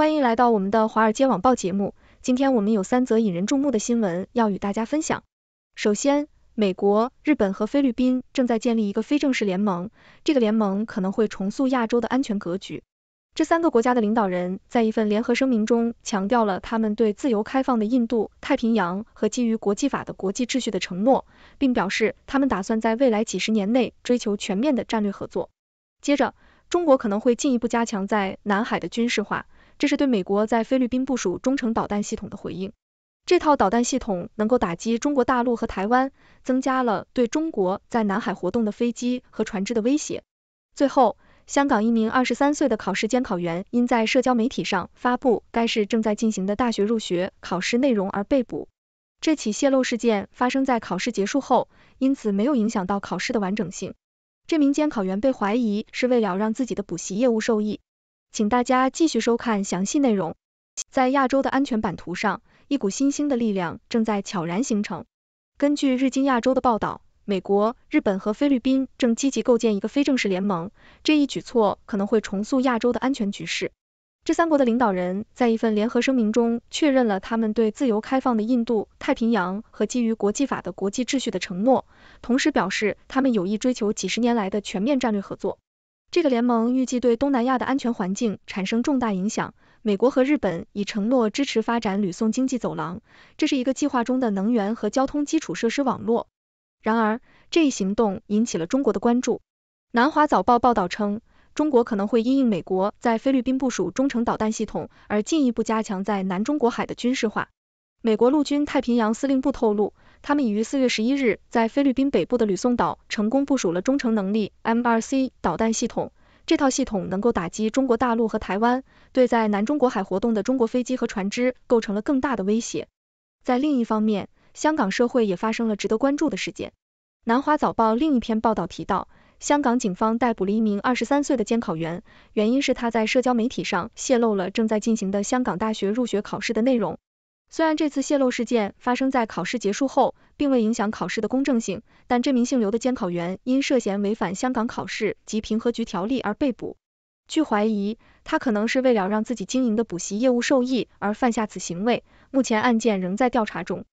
欢迎来到我们的华尔街网报节目。今天我们有三则引人注目的新闻要与大家分享。首先，美国、日本和菲律宾正在建立一个非正式联盟，这个联盟可能会重塑亚洲的安全格局。这三个国家的领导人，在一份联合声明中强调了他们对自由开放的印度太平洋和基于国际法的国际秩序的承诺，并表示他们打算在未来几十年内追求全面的战略合作。接着，中国可能会进一步加强在南海的军事化。这是对美国在菲律宾部署中程导弹系统的回应。这套导弹系统能够打击中国大陆和台湾，增加了对中国在南海活动的飞机和船只的威胁。最后，香港一名二十三岁的考试监考员因在社交媒体上发布该市正在进行的大学入学考试内容而被捕。这起泄露事件发生在考试结束后，因此没有影响到考试的完整性。这名监考员被怀疑是为了让自己的补习业务受益。请大家继续收看详细内容。在亚洲的安全版图上，一股新兴的力量正在悄然形成。根据日经亚洲的报道，美国、日本和菲律宾正积极构建一个非正式联盟，这一举措可能会重塑亚洲的安全局势。这三国的领导人，在一份联合声明中确认了他们对自由开放的印度太平洋和基于国际法的国际秩序的承诺，同时表示他们有意追求几十年来的全面战略合作。这个联盟预计对东南亚的安全环境产生重大影响。美国和日本已承诺支持发展吕宋经济走廊，这是一个计划中的能源和交通基础设施网络。然而，这一行动引起了中国的关注。南华早报报道称，中国可能会因应美国在菲律宾部署中程导弹系统而进一步加强在南中国海的军事化。美国陆军太平洋司令部透露。他们已于四月十一日在菲律宾北部的吕宋岛成功部署了忠诚能力 （MRC） 导弹系统。这套系统能够打击中国大陆和台湾，对在南中国海活动的中国飞机和船只构成了更大的威胁。在另一方面，香港社会也发生了值得关注的事件。南华早报另一篇报道提到，香港警方逮捕了一名二十三岁的监考员，原因是他在社交媒体上泄露了正在进行的香港大学入学考试的内容。虽然这次泄露事件发生在考试结束后，并未影响考试的公正性，但这名姓刘的监考员因涉嫌违反香港考试及评核局条例而被捕。据怀疑，他可能是为了让自己经营的补习业务受益而犯下此行为。目前案件仍在调查中。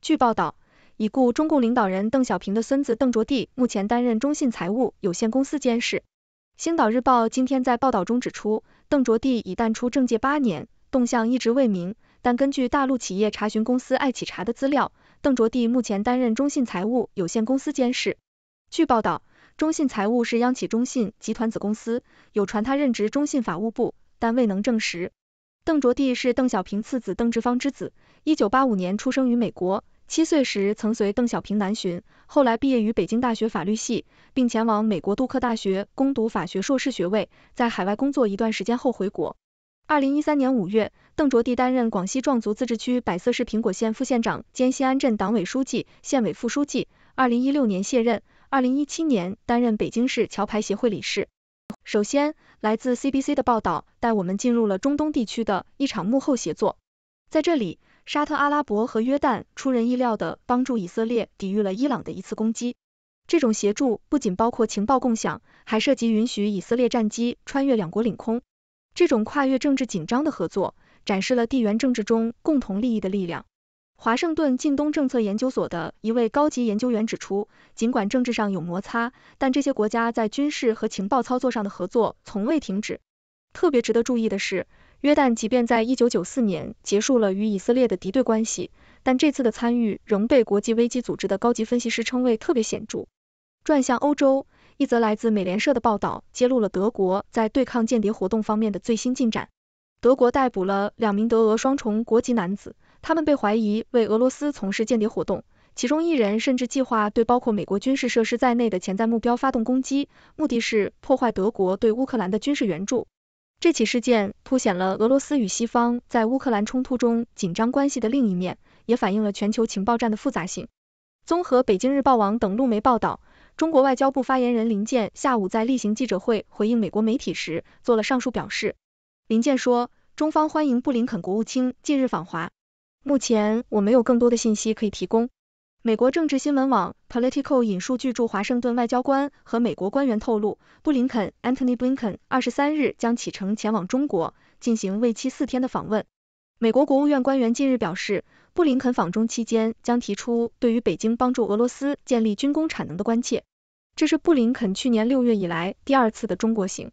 据报道，已故中共领导人邓小平的孙子邓卓棣目前担任中信财务有限公司监事。《星岛日报》今天在报道中指出，邓卓棣已淡出政界八年，动向一直未明。但根据大陆企业查询公司爱企查的资料，邓卓棣目前担任中信财务有限公司监事。据报道，中信财务是央企中信集团子公司，有传他任职中信法务部，但未能证实。邓卓棣是邓小平次子邓志芳之子，1985年出生于美国，七岁时曾随邓小平南巡，后来毕业于北京大学法律系，并前往美国杜克大学攻读法学硕士学位，在海外工作一段时间后回国。二零一三年五月，邓卓棣担任广西壮族自治区百色市平果县副县长兼西安镇党委书记、县委副书记。二零一六年卸任。二零一七年担任北京市桥牌协会理事。首先，来自 CBC 的报道带我们进入了中东地区的一场幕后协作，在这里，沙特阿拉伯和约旦出人意料的帮助以色列抵御了伊朗的一次攻击。这种协助不仅包括情报共享，还涉及允许以色列战机穿越两国领空。这种跨越政治紧张的合作，展示了地缘政治中共同利益的力量。华盛顿近东政策研究所的一位高级研究员指出，尽管政治上有摩擦，但这些国家在军事和情报操作上的合作从未停止。特别值得注意的是，约旦即便在一九九四年结束了与以色列的敌对关系，但这次的参与仍被国际危机组织的高级分析师称为特别显著。转向欧洲。一则来自美联社的报道揭露了德国在对抗间谍活动方面的最新进展。德国逮捕了两名德俄双重国籍男子，他们被怀疑为俄罗斯从事间谍活动，其中一人甚至计划对包括美国军事设施在内的潜在目标发动攻击，目的是破坏德国对乌克兰的军事援助。这起事件凸显了俄罗斯与西方在乌克兰冲突中紧张关系的另一面，也反映了全球情报战的复杂性。综合北京日报网等路媒报道。中国外交部发言人林健下午在例行记者会回应美国媒体时做了上述表示。林健说：“中方欢迎布林肯国务卿近日访华，目前我没有更多的信息可以提供。”美国政治新闻网 Politico 引述据，驻华盛顿外交官和美国官员透露，布林肯 Anthony Blinken 二十三日将启程前往中国进行为期四天的访问。美国国务院官员近日表示，布林肯访中期间将提出对于北京帮助俄罗斯建立军工产能的关切。这是布林肯去年六月以来第二次的中国行。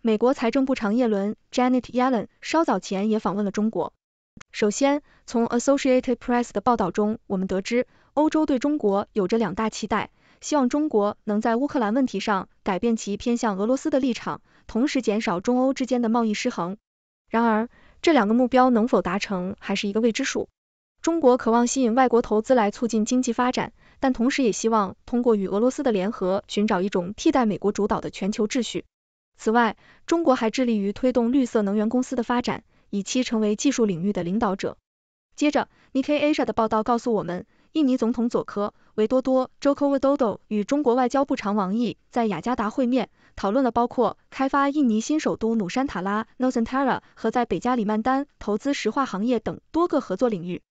美国财政部长耶伦 Janet Yellen 稍早前也访问了中国。首先，从 Associated Press 的报道中，我们得知，欧洲对中国有着两大期待，希望中国能在乌克兰问题上改变其偏向俄罗斯的立场，同时减少中欧之间的贸易失衡。然而，这两个目标能否达成还是一个未知数。中国渴望吸引外国投资来促进经济发展。但同时也希望通过与俄罗斯的联合，寻找一种替代美国主导的全球秩序。此外，中国还致力于推动绿色能源公司的发展，以期成为技术领域的领导者。接着，Nikasha k i 的报道告诉我们，印尼总统佐科维多多周 o d o 与中国外交部长王毅在雅加达会面，讨论了包括开发印尼新首都努山塔拉 （Nusantara） 和在北加里曼丹投资石化行业等多个合作领域。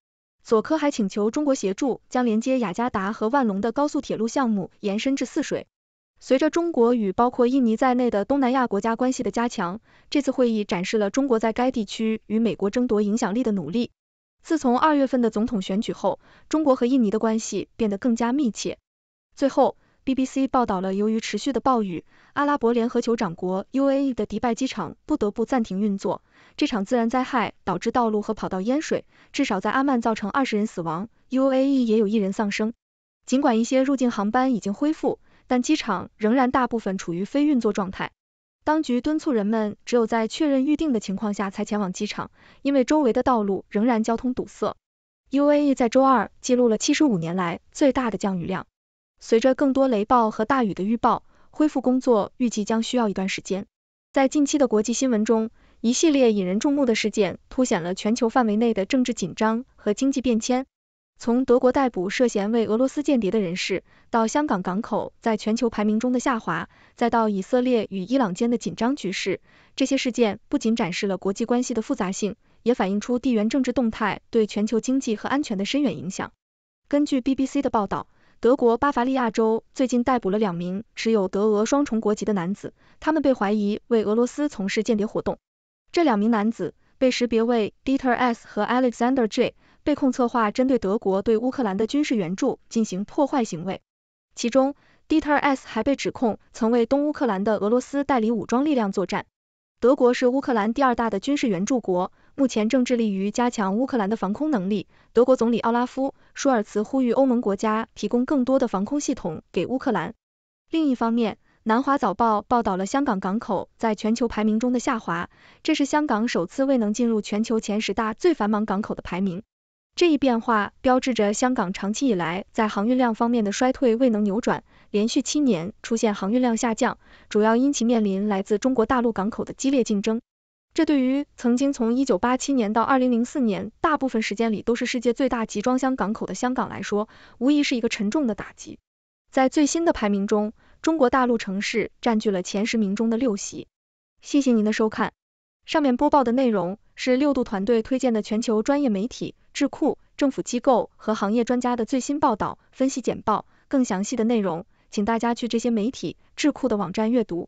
佐科还请求中国协助，将连接雅加达和万隆的高速铁路项目延伸至泗水。随着中国与包括印尼在内的东南亚国家关系的加强，这次会议展示了中国在该地区与美国争夺影响力的努力。自从二月份的总统选举后，中国和印尼的关系变得更加密切。最后。BBC 报道了，由于持续的暴雨，阿拉伯联合酋长国 UAE 的迪拜机场不得不暂停运作。这场自然灾害导致道路和跑道淹水，至少在阿曼造成二十人死亡，UAE 也有一人丧生。尽管一些入境航班已经恢复，但机场仍然大部分处于非运作状态。当局敦促人们只有在确认预定的情况下才前往机场，因为周围的道路仍然交通堵塞。UAE 在周二记录了七十五年来最大的降雨量。随着更多雷暴和大雨的预报，恢复工作预计将需要一段时间。在近期的国际新闻中，一系列引人注目的事件凸显了全球范围内的政治紧张和经济变迁。从德国逮捕涉嫌为俄罗斯间谍的人士，到香港港口在全球排名中的下滑，再到以色列与伊朗间的紧张局势，这些事件不仅展示了国际关系的复杂性，也反映出地缘政治动态对全球经济和安全的深远影响。根据 BBC 的报道。德国巴伐利亚州最近逮捕了两名持有德俄双重国籍的男子，他们被怀疑为俄罗斯从事间谍活动。这两名男子被识别为 Dieter S 和 Alexander J，被控策划针对德国对乌克兰的军事援助进行破坏行为。其中，Dieter S 还被指控曾为东乌克兰的俄罗斯代理武装力量作战。德国是乌克兰第二大的军事援助国。目前正致力于加强乌克兰的防空能力。德国总理奥拉夫·舒尔茨呼吁欧盟国家提供更多的防空系统给乌克兰。另一方面，《南华早报》报道了香港港口在全球排名中的下滑，这是香港首次未能进入全球前十大最繁忙港口的排名。这一变化标志着香港长期以来在航运量方面的衰退未能扭转，连续七年出现航运量下降，主要因其面临来自中国大陆港口的激烈竞争。这对于曾经从一九八七年到二零零四年大部分时间里都是世界最大集装箱港口的香港来说，无疑是一个沉重的打击。在最新的排名中，中国大陆城市占据了前十名中的六席。谢谢您的收看，上面播报的内容是六度团队推荐的全球专业媒体、智库、政府机构和行业专家的最新报道、分析简报。更详细的内容，请大家去这些媒体、智库的网站阅读。